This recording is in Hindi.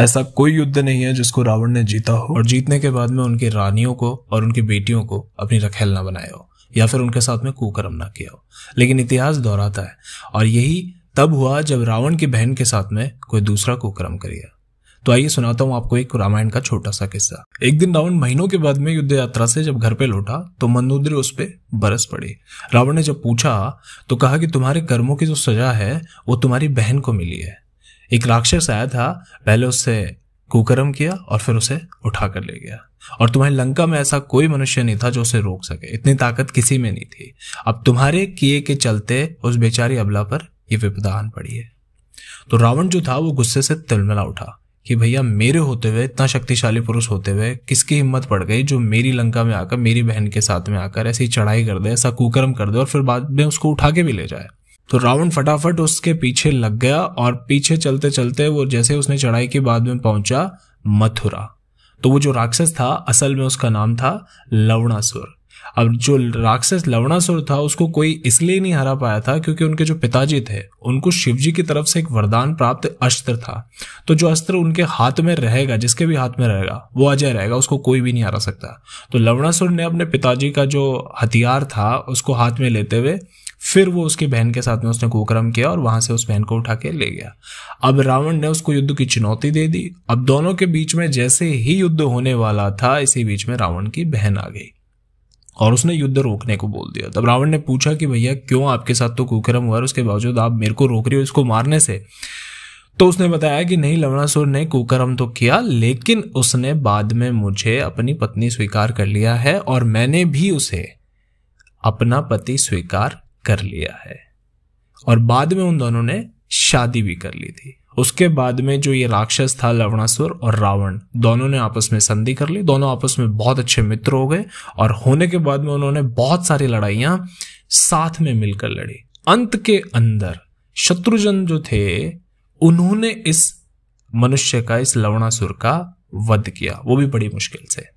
ऐसा कोई युद्ध नहीं है जिसको रावण ने जीता हो और जीतने के बाद में उनकी रानियों को और उनकी बेटियों को अपनी रखेल ना बनाया हो या फिर उनके साथ में कुकर्म ना किया हो लेकिन इतिहास दोहराता है और यही तब हुआ जब रावण की बहन के साथ में कोई दूसरा कुकर्म कर तो आइए सुनाता हूँ आपको एक रामायण का छोटा सा किस्सा एक दिन रावण महीनों के बाद में युद्ध यात्रा से जब घर पे लौटा तो मंदोदरी उस पर बरस पड़ी रावण ने जब पूछा तो कहा कि तुम्हारे कर्मों की जो सजा है वो तुम्हारी बहन को मिली है एक राक्षस आया था पहले उससे कुकर्म किया और फिर उसे उठा कर ले गया और तुम्हारी लंका में ऐसा कोई मनुष्य नहीं था जो उसे रोक सके इतनी ताकत किसी में नहीं थी अब तुम्हारे किए के चलते उस बेचारी अबला पर यह विपदा आन पड़ी है तो रावण जो था वो गुस्से से तिलमिला उठा कि भैया मेरे होते हुए इतना शक्तिशाली पुरुष होते हुए किसकी हिम्मत पड़ गई जो मेरी लंका में आकर मेरी बहन के साथ में आकर ऐसी चढ़ाई कर दे ऐसा कुकर्म कर दे और फिर बाद में उसको उठा के भी ले जाए तो रावण फटाफट उसके पीछे लग गया और पीछे चलते चलते वो जैसे उसने चढ़ाई के बाद में पहुंचा मथुरा तो वो जो राक्षस था असल में उसका नाम था लवणासुर अब जो राक्षस लवणासुर था उसको कोई इसलिए नहीं हरा पाया था क्योंकि उनके जो पिताजी थे उनको शिवजी की तरफ से एक वरदान प्राप्त अस्त्र था तो जो अस्त्र उनके हाथ में रहेगा जिसके भी हाथ में रहेगा वो अजय रहेगा उसको कोई भी नहीं हरा सकता तो लवणासुर ने अपने पिताजी का जो हथियार था उसको हाथ में लेते हुए फिर वो उसकी बहन के साथ में उसने कोकरम किया और वहां से उस बहन को उठा के ले गया अब रावण ने उसको युद्ध की चुनौती दे दी अब दोनों के बीच में जैसे ही युद्ध होने वाला था इसी बीच में रावण की बहन आ गई और उसने युद्ध रोकने को बोल दिया तब रावण ने पूछा कि भैया क्यों आपके साथ तो कुकरम हुआ और उसके बावजूद आप मेरे को रोक रहे हो इसको मारने से तो उसने बताया कि नहीं लवणासुर ने कुकरम तो किया लेकिन उसने बाद में मुझे अपनी पत्नी स्वीकार कर लिया है और मैंने भी उसे अपना पति स्वीकार कर लिया है और बाद में उन दोनों ने शादी भी कर ली थी उसके बाद में जो ये राक्षस था लवणासुर और रावण दोनों ने आपस में संधि कर ली दोनों आपस में बहुत अच्छे मित्र हो गए और होने के बाद में उन्होंने बहुत सारी लड़ाइयां साथ में मिलकर लड़ी अंत के अंदर शत्रुजन जो थे उन्होंने इस मनुष्य का इस लवणासुर का वध किया वो भी बड़ी मुश्किल से